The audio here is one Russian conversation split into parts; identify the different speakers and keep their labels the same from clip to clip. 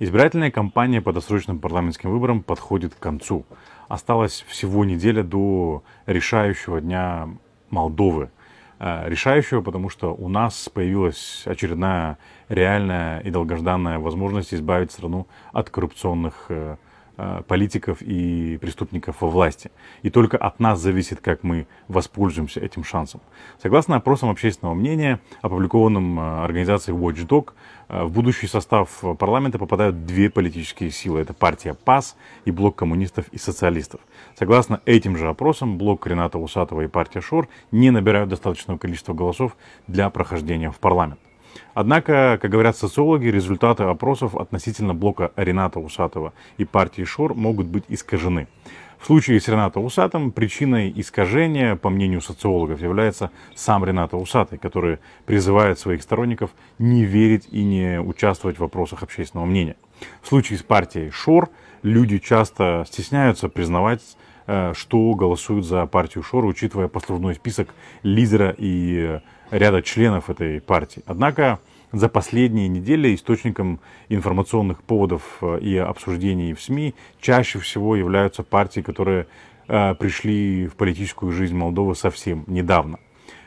Speaker 1: Избирательная кампания по досрочным парламентским выборам подходит к концу. Осталась всего неделя до решающего дня Молдовы. Э, решающего, потому что у нас появилась очередная реальная и долгожданная возможность избавить страну от коррупционных э, Э, политиков и преступников во власти. И только от нас зависит, как мы воспользуемся этим шансом. Согласно опросам общественного мнения, опубликованным э, организацией Watchdog, э, в будущий состав парламента попадают две политические силы. Это партия ПАС и блок коммунистов и социалистов. Согласно этим же опросам, блок Рената Усатова и партия ШОР не набирают достаточного количества голосов для прохождения в парламент. Однако, как говорят социологи, результаты опросов относительно блока Рената Усатова и партии ШОР могут быть искажены. В случае с Ренатом Усатом причиной искажения, по мнению социологов, является сам Ренат Усатый, который призывает своих сторонников не верить и не участвовать в вопросах общественного мнения. В случае с партией ШОР люди часто стесняются признавать э, что голосуют за партию Шор, учитывая послужной список лидера и э, ряда членов этой партии. Однако за последние недели источником информационных поводов э, и обсуждений в СМИ чаще всего являются партии, которые э, пришли в политическую жизнь Молдовы совсем недавно.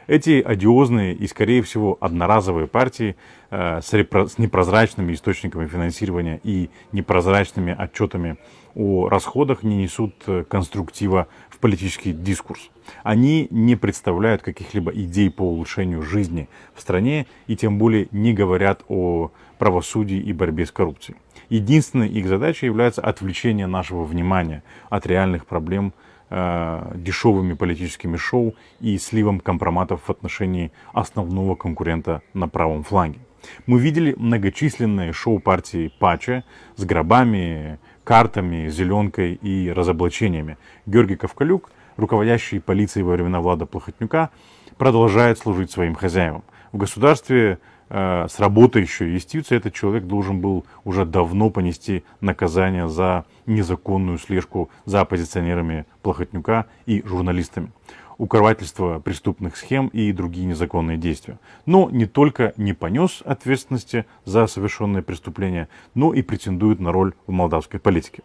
Speaker 1: Эти одиозные и, скорее всего, одноразовые партии Э, с непрозрачными источниками финансирования и непрозрачными отчетами о расходах не несут э, конструктива в политический дискурс. Они не представляют каких-либо идей по улучшению жизни в стране и тем более не говорят о правосудии и борьбе с коррупцией. Единственной их задачей является отвлечение нашего внимания от реальных проблем э, дешевыми политическими шоу и сливом компроматов в отношении основного конкурента на правом фланге. Мы видели многочисленные шоу-партии патча с гробами, картами, зеленкой и разоблачениями. Георгий Ковкалюк, руководящий полицией во времена Влада Плохотнюка, продолжает служить своим хозяевам. В государстве э, с работающей юстицией этот человек должен был уже давно понести наказание за незаконную слежку за оппозиционерами Плохотнюка и журналистами укрывательство преступных схем и другие незаконные действия. Но не только не понес ответственности за совершенные преступления, но и претендует на роль в молдавской политике.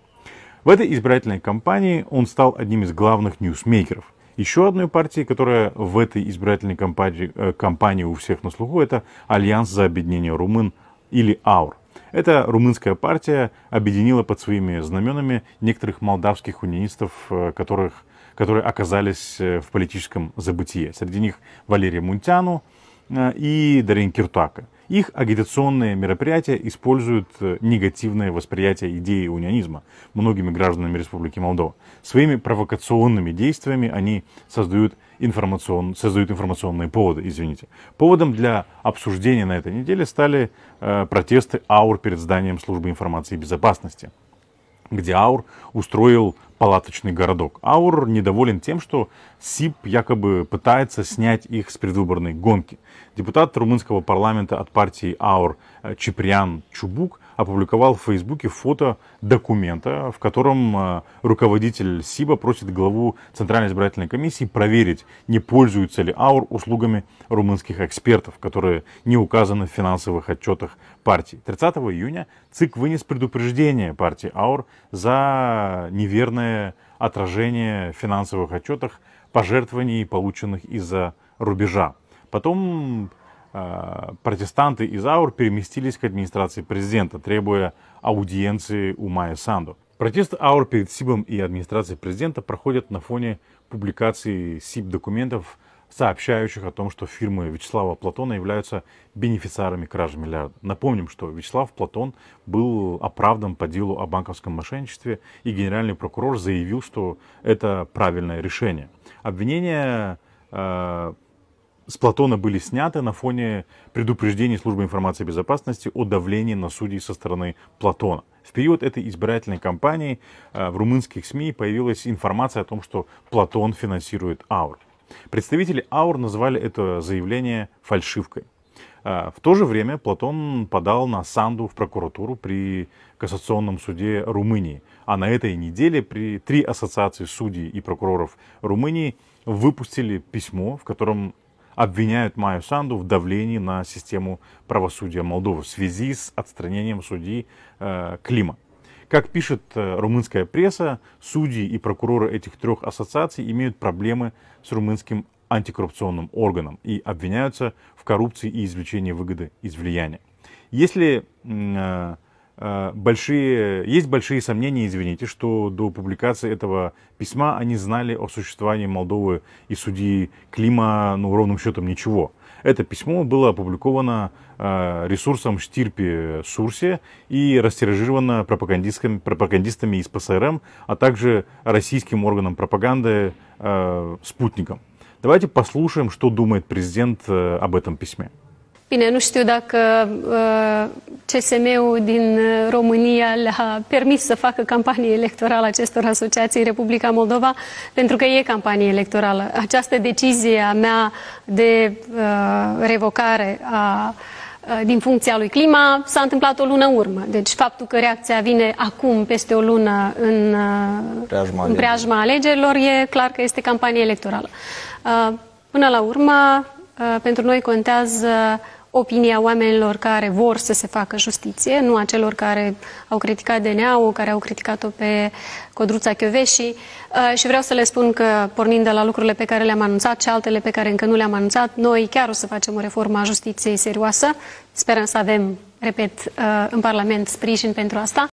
Speaker 1: В этой избирательной кампании он стал одним из главных ньюсмейкеров. Еще одной партией, которая в этой избирательной кампании, э, кампании у всех на слуху, это Альянс за объединение румын или АУР – эта румынская партия объединила под своими знаменами некоторых молдавских унионистов, э, которых, которые оказались э, в политическом забытии. Среди них Валерия Мунтяну, Э, и Дарин Киртака. Их агитационные мероприятия используют э, негативное восприятие идеи унионизма многими гражданами Республики Молдова. Своими провокационными действиями они создают, информацион, создают информационные поводы, извините. Поводом для обсуждения на этой неделе стали э, протесты АУР перед зданием Службы информации и безопасности где Аур устроил палаточный городок. Аур недоволен тем, что СИП якобы пытается снять их с предвыборной гонки. Депутат румынского парламента от партии Аур э, Чиприан Чубук опубликовал в Фейсбуке фото документа, в котором э, руководитель СИБа просит главу Центральной избирательной комиссии проверить, не пользуются ли АУР услугами румынских экспертов, которые не указаны в финансовых отчетах партии. 30 июня ЦИК вынес предупреждение партии АУР за неверное отражение в финансовых отчетах пожертвований, полученных из-за рубежа. Потом Э, протестанты из Аур переместились к администрации президента, требуя аудиенции у Майя Санду. Протесты Аур перед СИБом и администрацией президента проходят на фоне публикации СИБ-документов, сообщающих о том, что фирмы Вячеслава Платона являются бенефициарами кражи миллиарда. Напомним, что Вячеслав Платон был оправдан по делу о банковском мошенничестве, и генеральный прокурор заявил, что это правильное решение. Обвинение э, с Платона были сняты на фоне предупреждений Службы информации безопасности о давлении на судей со стороны Платона. В период этой избирательной кампании э, в румынских СМИ появилась информация о том, что Платон финансирует АУР. Представители АУР назвали это заявление фальшивкой. Э, в то же время Платон подал на Санду в прокуратуру при Кассационном суде Румынии. А на этой неделе при три ассоциации судей и прокуроров Румынии выпустили письмо, в котором обвиняют Майю Санду в давлении на систему правосудия Молдовы в связи с отстранением судьи э, Клима. Как пишет э, румынская пресса, судьи и прокуроры этих трех ассоциаций имеют проблемы с румынским антикоррупционным органом и обвиняются в коррупции и извлечении выгоды из влияния. Если э, Э, большие, есть большие сомнения, извините, что до публикации этого письма они знали о существовании Молдовы и судьи Клима, ну, ровным счетом ничего. Это письмо было опубликовано э, ресурсом Штирпи Сурсе и растиражировано пропагандистами, пропагандистами из ПСРМ, а также российским органом пропаганды э, «Спутником». Давайте послушаем, что думает президент э, об этом письме.
Speaker 2: Bine, nu știu dacă uh, CSM-ul din uh, România le-a permis să facă campanie electorală acestor asociații în Republica Moldova, pentru că e campanie electorală. Această decizie a mea de uh, revocare a uh, din funcția lui Clima s-a întâmplat o lună urmă. Deci faptul că reacția vine acum, peste o lună, în uh, preajma, în preajma alegerilor, e clar că este campanie electorală. Până la urmă, pentru noi contează opinia oamenilor care vor să se facă justiție, nu a celor care au criticat DNA-ul, care au criticat-o pe Codruța Chioveși. Uh, și vreau să le spun că, pornind de la lucrurile pe care le-am anunțat și altele pe care încă nu le-am anunțat, noi chiar o să facem o reformă a justiției serioasă. Sperăm să avem, repet, uh, în Parlament sprijin pentru asta.